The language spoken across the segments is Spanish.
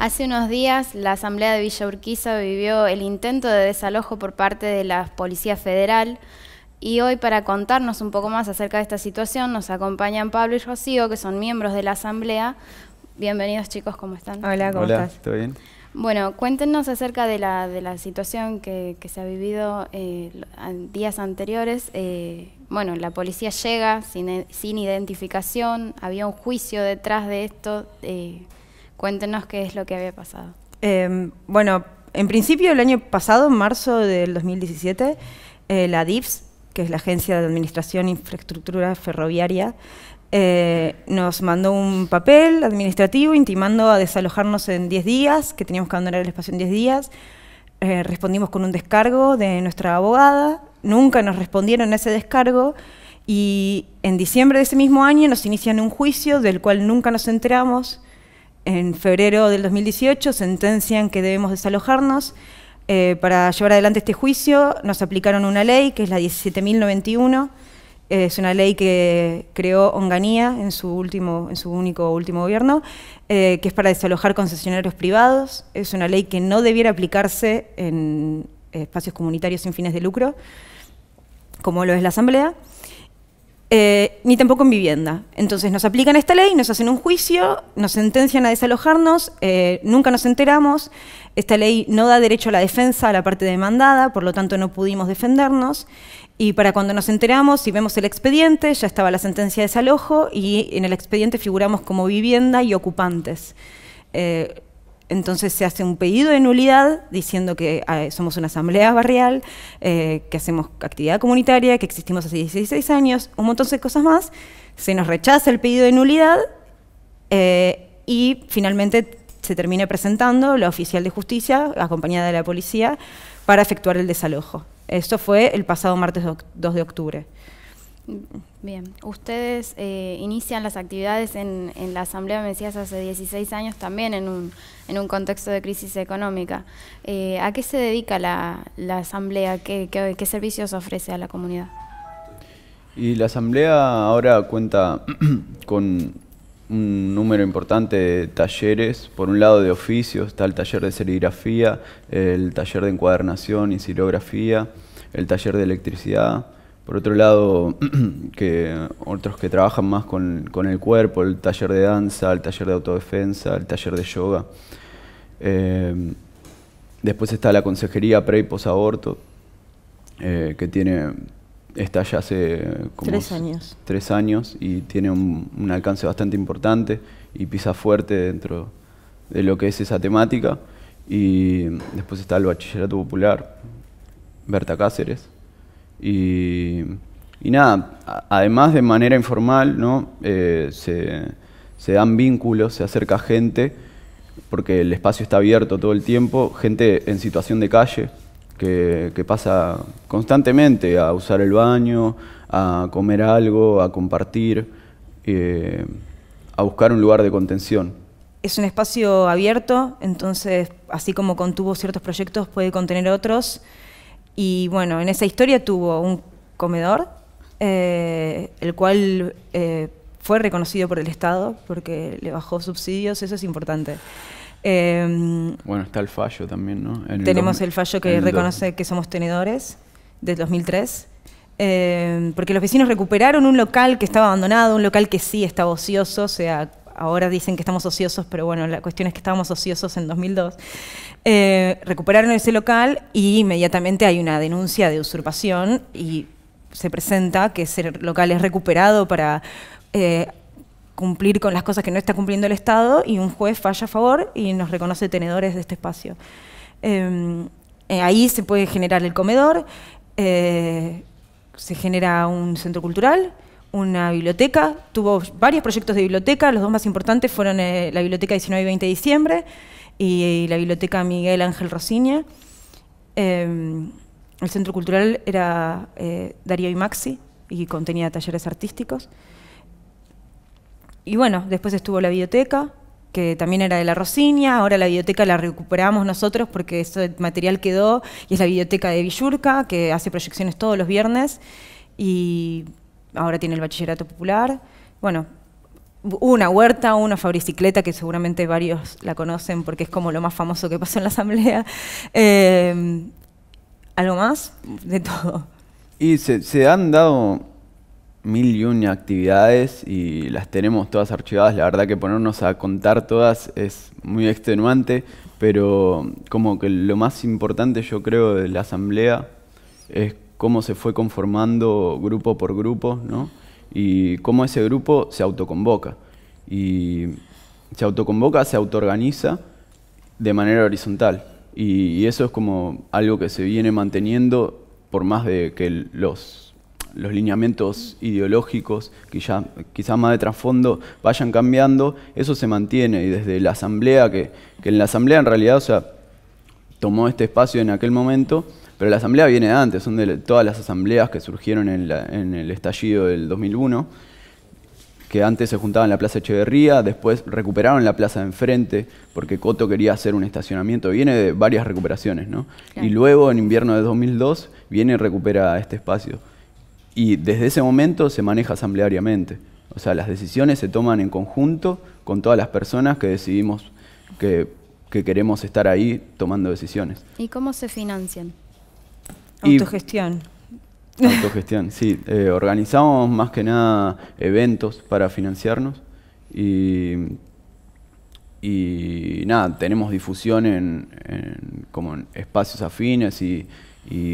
Hace unos días la Asamblea de Villa Urquiza vivió el intento de desalojo por parte de la Policía Federal y hoy para contarnos un poco más acerca de esta situación nos acompañan Pablo y Rocío, que son miembros de la Asamblea. Bienvenidos chicos, ¿cómo están? Hola, ¿cómo Hola, ¿Todo bien? Bueno, cuéntenos acerca de la, de la situación que, se ha vivido eh, días anteriores. Eh, bueno, la policía llega sin, sin identificación, había un juicio detrás de esto. Eh, Cuéntenos qué es lo que había pasado. Em, bueno, en principio el año pasado, en marzo del 2017, eh, la DIPS, que es la Agencia de Administración e Infraestructura Ferroviaria, eh, nos mandó un papel administrativo intimando a desalojarnos en 10 días, que teníamos que abandonar el espacio en 10 días. Eh, respondimos con un descargo de nuestra abogada, nunca nos respondieron a ese descargo y en diciembre de ese mismo año nos inician un juicio del cual nunca nos enteramos en febrero del 2018 sentencian que debemos desalojarnos. Eh, para llevar adelante este juicio nos aplicaron una ley, que es la 17.091. es una ley que creó Onganía en su, último, en su único último gobierno, eh, que es para desalojar concesionarios privados. Es una ley que no debiera aplicarse en espacios comunitarios sin fines de lucro, como lo es la Asamblea. Eh, ni tampoco en vivienda. Entonces nos aplican esta ley, nos hacen un juicio, nos sentencian a desalojarnos, eh, nunca nos enteramos, esta ley no da derecho a la defensa a la parte demandada, por lo tanto no pudimos defendernos, y para cuando nos enteramos y vemos el expediente, ya estaba la sentencia de desalojo y en el expediente figuramos como vivienda y ocupantes. Eh, entonces se hace un pedido de nulidad diciendo que ah, somos una asamblea barrial, eh, que hacemos actividad comunitaria, que existimos hace 16 años, un montón de cosas más. Se nos rechaza el pedido de nulidad eh, y finalmente se termina presentando la oficial de justicia, acompañada de la policía, para efectuar el desalojo. Esto fue el pasado martes 2 de octubre. Bien, ustedes eh, inician las actividades en, la Asamblea, me decías, hace 16 años también en un, contexto de crisis económica. Eh, ¿A qué se dedica la, Asamblea? ¿Qué, servicios ofrece a la comunidad? Y la Asamblea ahora cuenta con un número importante de talleres, por un lado de oficios, está el taller de serigrafía, el taller de encuadernación y silografía, el taller de electricidad, por otro lado, que otros que trabajan más con, el cuerpo, el taller de danza, el taller de autodefensa, el taller de yoga. Eh, después está la consejería pre y posaborto, aborto, eh, que tiene, está ya hace como tres años. Tres años y tiene un, un, alcance bastante importante y pisa fuerte dentro de lo que es esa temática. Y después está el bachillerato popular, Berta Cáceres y, nada, además de manera informal, ¿no? Eh, se, dan vínculos, se acerca gente, porque el espacio está abierto todo el tiempo, gente en situación de calle, que, pasa constantemente a usar el baño, a comer algo, a compartir, eh, a buscar un lugar de contención es un espacio abierto, entonces así como contuvo ciertos proyectos puede contener otros. Y bueno, en esa historia tuvo un comedor, eh, el cual eh, fue reconocido por el Estado porque le bajó subsidios, eso es importante. Eh, bueno, está el fallo también, ¿no? tenemos el fallo que reconoce que somos tenedores del 2003. porque los vecinos recuperaron un local que estaba abandonado, un local que sí estaba ocioso, o sea, ahora dicen que estamos ociosos, pero bueno, la cuestión es que estábamos ociosos en 2002, eh, recuperaron ese local y inmediatamente hay una denuncia de usurpación y se presenta que ese local es recuperado para eh, cumplir con las cosas que no está cumpliendo el Estado y un juez falla a favor y nos reconoce tenedores de este espacio. Eh, ahí se puede generar el comedor, se genera un centro cultural, una biblioteca, tuvo varios proyectos de biblioteca, los dos más importantes fueron eh, la Biblioteca 19 y 20 de diciembre eh, y, la Biblioteca Miguel Ángel Rosiña. Em, el Centro Cultural era eh, Darío y Maxi y contenía talleres artísticos. Y bueno, después estuvo la biblioteca, que también era de la Rosiña, ahora la biblioteca la recuperamos nosotros porque ese material quedó, y es la biblioteca de Villurca, que hace proyecciones todos los viernes, y ahora tiene el bachillerato popular. Bueno, una huerta, una fabricicleta, que seguramente varios la conocen porque es como lo más famoso que pasó en la asamblea. Eh, ¿Algo más? De todo. Y se, se han dado mil y una actividades y las tenemos todas archivadas. La verdad que ponernos a contar todas es muy extenuante, pero como que lo más importante yo creo de la asamblea es cómo se fue conformando grupo por grupo, ¿no? Y cómo ese grupo se autoconvoca. Y se autoconvoca, se autoorganiza de manera horizontal. Y, eso es como algo que se viene manteniendo por más de que los, lineamientos ideológicos, quizás quizá más de trasfondo, vayan cambiando, eso se mantiene. Y desde la asamblea, que, que en la asamblea en realidad, o sea, tomó este espacio en aquel momento, pero la asamblea viene de antes, son de todas las asambleas que surgieron en, el estallido del 2001, que antes se juntaban en la Plaza Echeverría, después recuperaron la plaza de enfrente porque Coto quería hacer un estacionamiento. Viene de varias recuperaciones, ¿no? Y luego, en invierno de 2002, viene y recupera este espacio. Y desde ese momento se maneja asambleariamente. O sea, las decisiones se toman en conjunto con todas las personas que decidimos que queremos estar ahí tomando decisiones. ¿Y cómo se financian? Autogestión. autogestión, sí. Eh, organizamos más que nada eventos para financiarnos y, y nada, tenemos difusión en, como en espacios afines y,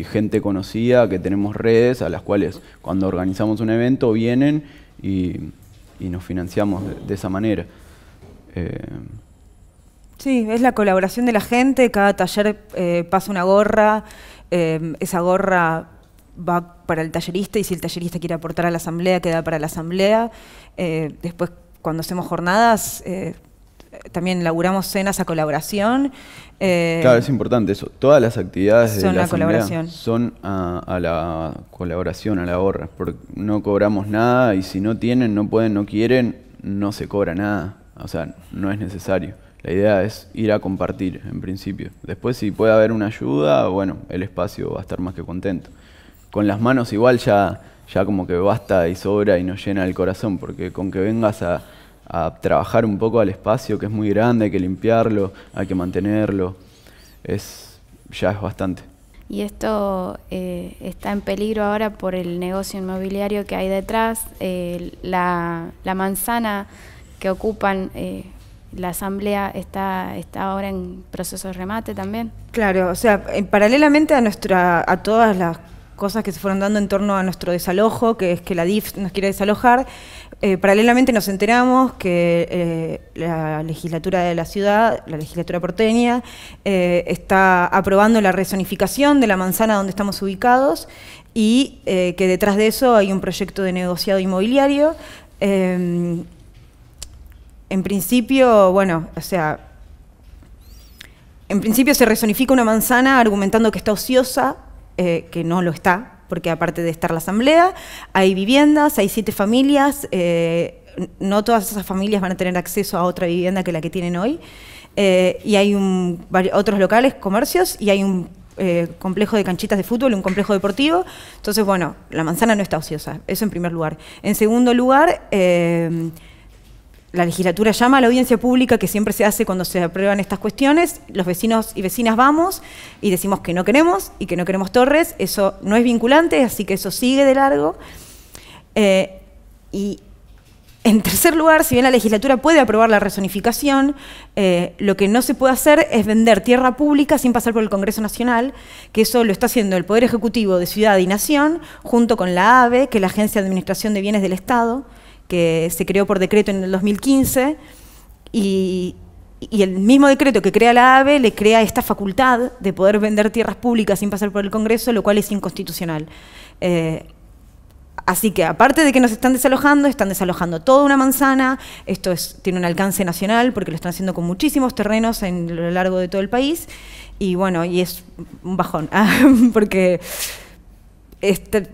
gente conocida que tenemos redes a las cuales cuando organizamos un evento vienen y, y nos financiamos de, esa manera. Eh, Sí, es la colaboración de la gente, cada taller eh, pasa una gorra, eh, esa gorra va para el tallerista y si el tallerista quiere aportar a la asamblea, queda para la asamblea. Eh, después, cuando hacemos jornadas, también laburamos cenas a colaboración. claro, es importante eso. Todas las actividades de la colaboración. son a, a, la colaboración, a la gorra, porque no cobramos nada y si no tienen, no pueden, no quieren, no se cobra nada. O sea, no es necesario. La idea es ir a compartir, en principio. Después, si puede haber una ayuda, bueno, el espacio va a estar más que contento. Con las manos igual ya, ya como que basta y sobra y nos llena el corazón, porque con que vengas a, trabajar un poco al espacio, que es muy grande, hay que limpiarlo, hay que mantenerlo, es, ya es bastante. Y esto eh, está en peligro ahora por el negocio inmobiliario que hay detrás, eh, la, manzana que ocupan... Eh, la asamblea está, está ahora en proceso de remate también. Claro, o sea, eh, paralelamente a, nuestra, a todas las cosas que se fueron dando en torno a nuestro desalojo, que es que la DIF nos quiere desalojar, eh, paralelamente nos enteramos que eh, la legislatura de la ciudad, la legislatura porteña, está aprobando la rezonificación de la manzana donde estamos ubicados y que detrás de eso hay un proyecto de negociado inmobiliario en principio, bueno, o sea, en principio se resonifica una manzana argumentando que está ociosa, eh, que no lo está, porque aparte de estar la asamblea, hay viviendas, hay siete familias, eh, no todas esas familias van a tener acceso a otra vivienda que la que tienen hoy, eh, y hay otros locales, comercios, y hay un complejo de canchitas de fútbol, un complejo deportivo. Entonces, bueno, la manzana no está ociosa, eso en primer lugar. En segundo lugar, la legislatura llama a la audiencia pública, que siempre se hace cuando se aprueban estas cuestiones, los vecinos y vecinas vamos y decimos que no queremos y que no queremos torres, eso no es vinculante, así que eso sigue de largo. Eh, y en tercer lugar, si bien la legislatura puede aprobar la rezonificación, eh, lo que no se puede hacer es vender tierra pública sin pasar por el Congreso Nacional, que eso lo está haciendo el Poder Ejecutivo de Ciudad y Nación, junto con la AVE, que es la Agencia de Administración de Bienes del Estado que se creó por decreto en el 2015 y, el mismo decreto que crea la AVE le crea esta facultad de poder vender tierras públicas sin pasar por el Congreso, lo cual es inconstitucional. Eh, así que aparte de que nos están desalojando, están desalojando toda una manzana, esto tiene un alcance nacional porque lo están haciendo con muchísimos terrenos a lo largo de todo el país y bueno, y es un bajón, porque... Este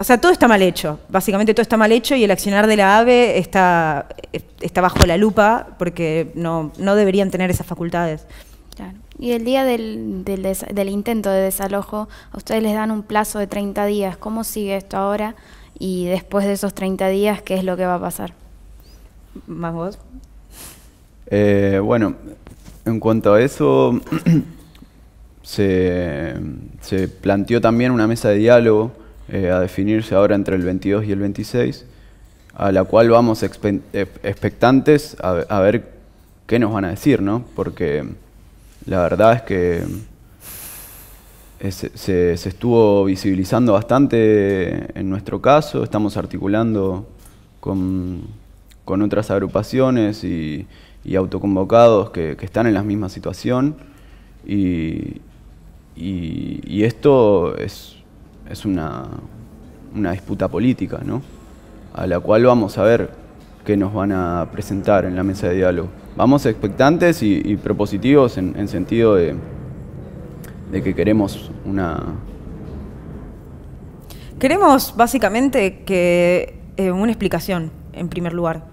o sea, todo está mal hecho. Básicamente todo está mal hecho y el accionar de la AVE está, está bajo la lupa porque no, deberían tener esas facultades. Y el día del, intento de desalojo, a ustedes les dan un plazo de 30 días. ¿Cómo sigue esto ahora? Y después de esos 30 días, ¿qué es lo que va a pasar? ¿Más vos? Eh, bueno, en cuanto a eso, se, se planteó también una mesa de diálogo eh, a definirse ahora entre el 22 y el 26, a la cual vamos expectantes a, ver qué nos van a decir, ¿no? Porque la verdad es que eh, se, estuvo visibilizando bastante en nuestro caso, estamos articulando con, otras agrupaciones y, autoconvocados que, están en la misma situación y esto es, es una, disputa política, ¿no? A la cual vamos a ver qué nos van a presentar en la mesa de diálogo. Vamos expectantes y, propositivos en, sentido de, que queremos una... Queremos básicamente que eh, una explicación, en primer lugar.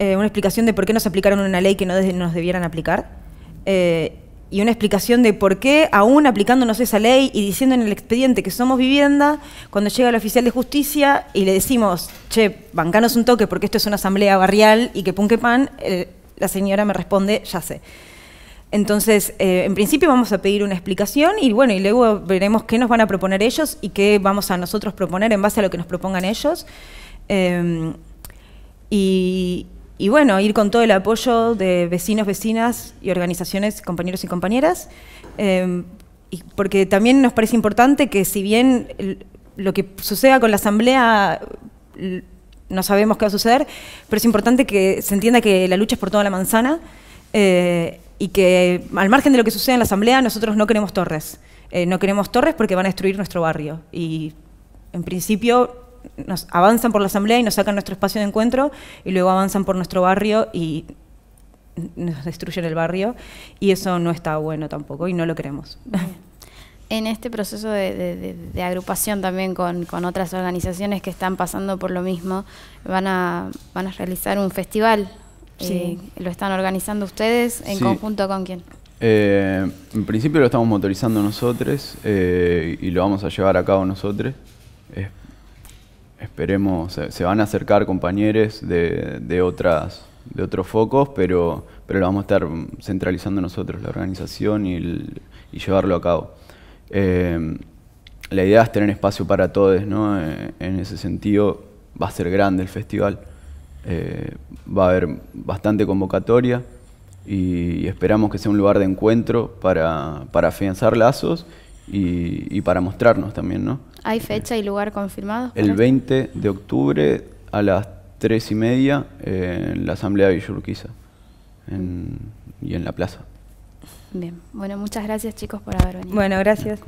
Eh, una explicación de por qué nos aplicaron una ley que no nos debieran aplicar. Eh, y una explicación de por qué, aún aplicándonos esa ley y diciendo en el expediente que somos vivienda, cuando llega el oficial de justicia y le decimos, che, bancanos un toque porque esto es una asamblea barrial y que punque pan, eh, la señora me responde, ya sé. Entonces, eh, en principio vamos a pedir una explicación y bueno, y luego veremos qué nos van a proponer ellos y qué vamos a nosotros proponer en base a lo que nos propongan ellos. Em, y, y bueno, ir con todo el apoyo de vecinos, vecinas y organizaciones, compañeros y compañeras, em, porque también nos parece importante que si bien lo que suceda con la asamblea no sabemos qué va a suceder, pero es importante que se entienda que la lucha es por toda la manzana eh, y que al margen de lo que suceda en la asamblea nosotros no queremos torres, eh, no queremos torres porque van a destruir nuestro barrio y en principio nos avanzan por la asamblea y nos sacan nuestro espacio de encuentro y luego avanzan por nuestro barrio y nos destruyen el barrio y eso no está bueno tampoco y no lo queremos. En este proceso de, agrupación también con, otras organizaciones que están pasando por lo mismo, van a, van a realizar un festival. Sí. Eh, ¿Lo están organizando ustedes en conjunto con quién? Eh, en principio lo estamos motorizando nosotros eh, y lo vamos a llevar a cabo nosotros esperemos, se, van a acercar compañeros de, de, otras, de otros focos, pero, lo vamos a estar centralizando nosotros, la organización y, llevarlo a cabo. Eh, la idea es tener espacio para todos, ¿no? Eh, en ese sentido va a ser grande el festival, eh, va a haber bastante convocatoria y esperamos que sea un lugar de encuentro para, afianzar lazos y para mostrarnos también, ¿no? ¿Hay fecha y lugar confirmados? El 20 de octubre a las 3 y media eh, en la Asamblea Villurquiza y en la plaza. Bien, bueno, muchas gracias chicos por haber venido. Bueno, gracias.